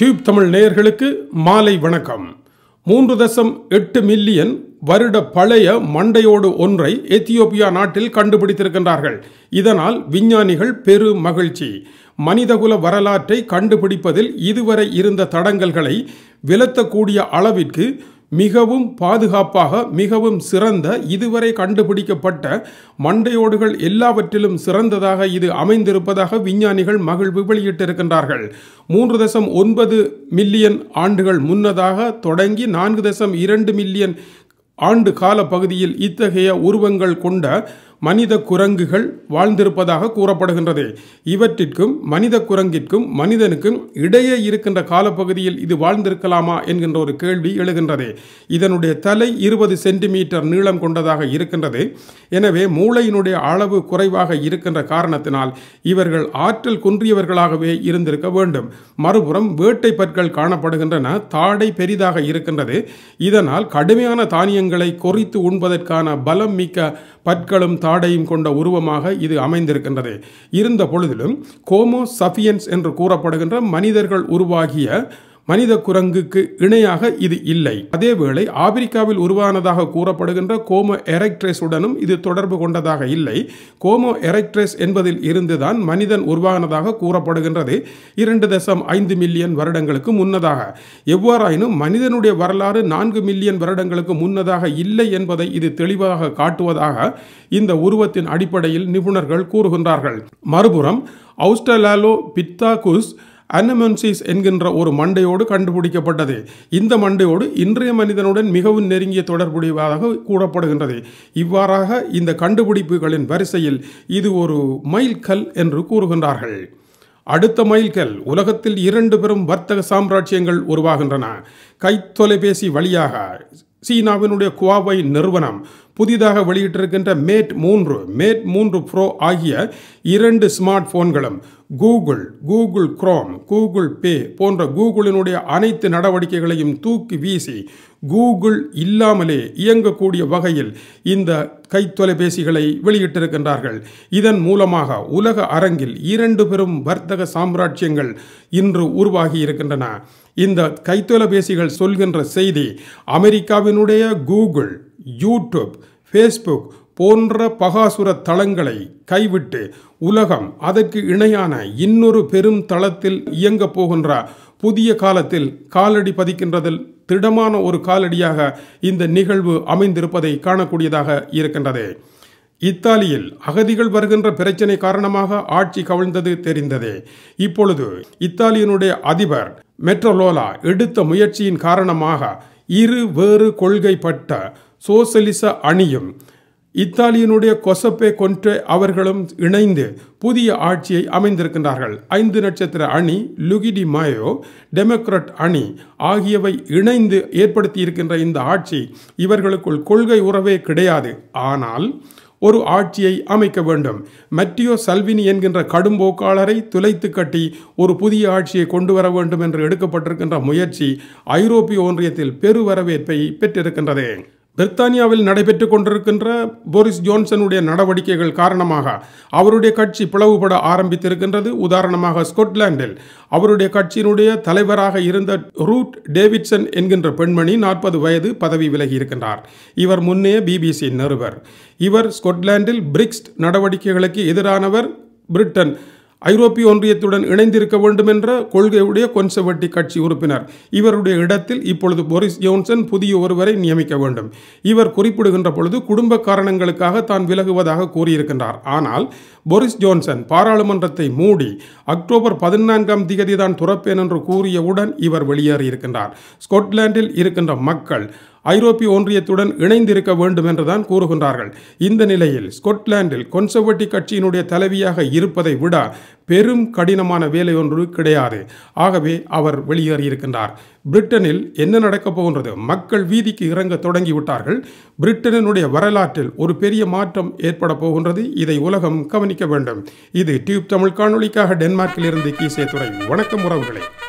tube Tamil நேயர்களுக்கு மாலை வணக்கம் மூன்று தசம் எட்டு மில்லியன் வருட பழைய மண்டையோடு ஒன்றை எத்தியோப்பியா நாட்டில் கண்டுபிடித்திருக்கின்றார்கள் இதனால் விஞ்ஞானிகள் பெரு மகிழ்ச்சி மனிதகுல வரலாற்றை கண்டுபிடிப்பதில் இதுவரை இருந்த தடங்கல்களை விலத்தக்கூடிய அளவிற்கு மிகவும் பாதுகாப்பாக மிகவும் சிறந்த இதுவரை கண்டுபிடிக்கப்பட்ட மண்டையோடுகள் எல்லாவற்றிலும் சிறந்ததாக இது அமைந்திருப்பதாக விஞ்ஞானிகள் மகிழ்வு வெளியிட்டிருக்கின்றார்கள் மூன்று தசம் ஒன்பது மில்லியன் ஆண்டுகள் முன்னதாக தொடங்கி நான்கு தசம் இரண்டு மில்லியன் ஆண்டு கால பகுதியில் இத்தகைய உருவங்கள் கொண்ட மனித குரங்குகள் வாழ்ந்திருப்பதாக கூறப்படுகின்றது இவற்றிற்கும் மனித குரங்கிற்கும் மனிதனுக்கும் இடையே இருக்கின்ற காலப்பகுதியில் இது வாழ்ந்திருக்கலாமா என்கின்ற ஒரு கேள்வி எழுகின்றது இதனுடைய தலை இருபது சென்டிமீட்டர் நீளம் கொண்டதாக இருக்கின்றது எனவே மூளையினுடைய அளவு குறைவாக இருக்கின்ற காரணத்தினால் இவர்கள் ஆற்றல் குன்றியவர்களாகவே இருந்திருக்க வேண்டும் மறுபுறம் வேட்டை பற்கள் காணப்படுகின்றன தாடை பெரிதாக இருக்கின்றது இதனால் கடுமையான தானியங்களை கொறித்து உண்பதற்கான பலம் மிக்க பற்களும் தாடையும் கொண்ட உருவமாக இது அமைந்திருக்கின்றது இருந்த பொழுதிலும் கோமோ சஃபியன்ஸ் என்று கூறப்படுகின்ற மனிதர்கள் உருவாகிய மனித குரங்குக்கு இணையாக இது இல்லை அதேவேளை ஆப்பிரிக்காவில் உருவானதாக கூறப்படுகின்ற கோமோ உடனும் இது தொடர்பு கொண்டதாக இல்லை கோமோ எரக்ட்ரஸ் என்பதில் இருந்துதான் மனிதன் உருவானதாக கூறப்படுகின்றது இரண்டு தசம் ஐந்து மில்லியன் வருடங்களுக்கு முன்னதாக எவ்வாறாயினும் மனிதனுடைய வரலாறு நான்கு மில்லியன் வருடங்களுக்கு முன்னதாக இல்லை என்பதை இது தெளிவாக காட்டுவதாக இந்த உருவத்தின் அடிப்படையில் நிபுணர்கள் கூறுகின்றார்கள் மறுபுறம் அவுஸ்டலாலோ பித்தாகுஸ் அனமென்சிஸ் என்கின்ற ஒரு மண்டையோடு கண்டுபிடிக்கப்பட்டது இந்த மண்டையோடு இன்றைய மனிதனுடன் மிகவும் நெருங்கிய தொடர்புடையதாக கூறப்படுகின்றது இவ்வாறாக இந்த கண்டுபிடிப்புகளின் வரிசையில் இது ஒரு மைல்கல் என்று கூறுகின்றார்கள் அடுத்த மைல்கல் உலகத்தில் இரண்டு பெரும் வர்த்தக சாம்ராஜ்யங்கள் உருவாகின்றன கைத்தொலைபேசி வழியாக சீனாவினுடைய குவாவை நிறுவனம் புதிதாக வெளியிட்டிருக்கின்ற மேட் மூன்று மேட் மூன்று ப்ரோ ஆகிய இரண்டு ஸ்மார்ட் ஃபோன்களும் Google Google Chrome Google Pay போன்ற கூகுளினுடைய அனைத்து நடவடிக்கைகளையும் தூக்கி வீசி கூகுள் இல்லாமலே இயங்கக்கூடிய வகையில் இந்த கை தொலைபேசிகளை வெளியிட்டிருக்கின்றார்கள் இதன் மூலமாக உலக அரங்கில் இரண்டு பெரும் வர்த்தக சாம்ராஜ்யங்கள் இன்று உருவாகி இருக்கின்றன இந்த கைத்தொலைபேசிகள் சொல்கின்ற செய்தி அமெரிக்காவினுடைய கூகுள் யூடியூப் ஃபேஸ்புக் போன்ற பகாசுர தளங்களை கைவிட்டு உலகம் அதற்கு இணையான இன்னொரு பெரும் தளத்தில் இயங்கப் போகின்ற புதிய காலத்தில் காலடி பதிக்கின்றதில் திடமான ஒரு காலடியாக இந்த நிகழ்வு அமைந்திருப்பதை காணக்கூடியதாக இருக்கின்றது இத்தாலியில் அகதிகள் வருகின்ற பிரச்சனை காரணமாக ஆட்சி கவிழ்ந்தது தெரிந்தது இப்பொழுது இத்தாலியினுடைய அதிபர் மெட்ரோலோலா எடுத்த முயற்சியின் காரணமாக இரு வேறு கொள்கைப்பட்ட சோசலிச அணியும் இத்தாலியினுடைய கொசப்பே கொன்றே அவர்களும் இணைந்து புதிய ஆட்சியை அமைந்திருக்கின்றார்கள் ஐந்து நட்சத்திர அணி லுகிடி மாயோ டெமோக்ரட் அணி ஆகியவை இணைந்து ஏற்படுத்தியிருக்கின்ற இந்த ஆட்சி இவர்களுக்குள் கொள்கை உறவே கிடையாது ஆனால் ஒரு ஆட்சியை அமைக்க வேண்டும் மெட்டியோ சல்வினி என்கின்ற கடும் போக்காளரை துளைத்து கட்டி ஒரு புதிய ஆட்சியை கொண்டு வர வேண்டும் என்று எடுக்கப்பட்டிருக்கின்ற முயற்சி ஐரோப்பிய ஒன்றியத்தில் பெருவரவேற்பை பெற்றிருக்கின்றது பிரித்தானியாவில் நடைபெற்று கொண்டிருக்கின்ற போரிஸ் ஜோன்சனுடைய நடவடிக்கைகள் காரணமாக அவருடைய கட்சி பிளவுபட ஆரம்பித்திருக்கின்றது உதாரணமாக ஸ்கொட்லாண்டில் அவருடைய கட்சியினுடைய தலைவராக இருந்த ரூட் டேவிட்சன் என்கின்ற பெண்மணி நாற்பது வயது பதவி விலகி இருக்கின்றார் இவர் முன்னே பிபிசி நிருபர் இவர் ஸ்கொட்லாண்டில் பிரிக்ஸ்ட் நடவடிக்கைகளுக்கு எதிரானவர் பிரிட்டன் ஐரோப்பிய ஒன்றியத்துடன் இணைந்திருக்க வேண்டும் என்ற கொள்கையுடைய கொன்சர்வேட்டிவ் கட்சி உறுப்பினர் இவருடைய இடத்தில் இப்பொழுது போரிஸ் ஜோன்சன் புதிய ஒருவரை நியமிக்க வேண்டும் இவர் குறிப்பிடுகின்ற பொழுது குடும்ப காரணங்களுக்காக தான் விலகுவதாக கூறியிருக்கின்றார் ஆனால் போரிஸ் ஜோன்சன் பாராளுமன்றத்தை மூடி அக்டோபர் பதினான்காம் தேதி தான் துறப்பேன் என்று கூறியவுடன் இவர் வெளியேறியிருக்கின்றார் ஸ்கொட்லாண்டில் இருக்கின்ற மக்கள் ஐரோப்பிய ஒன்றியத்துடன் இணைந்திருக்க வேண்டும் என்றுதான் கூறுகின்றார்கள் இந்த நிலையில் ஸ்கொட்லாண்டில் கொன்சர்வேட்டிவ் கட்சியினுடைய தலைவியாக இருப்பதை விட பெரும் கடினமான வேலை ஒன்று கிடையாது ஆகவே அவர் வெளியேறியிருக்கின்றார் பிரிட்டனில் என்ன நடக்கப் போகின்றது மக்கள் வீதிக்கு இறங்க தொடங்கிவிட்டார்கள் பிரிட்டனினுடைய வரலாற்றில் ஒரு பெரிய மாற்றம் ஏற்பட போகின்றது இதை உலகம் கவனிக்க வேண்டும் இது டியூப் தமிழ் காணொலிக்காக டென்மார்க்கிலிருந்து கீசே துறை வணக்கம் உறவுகளை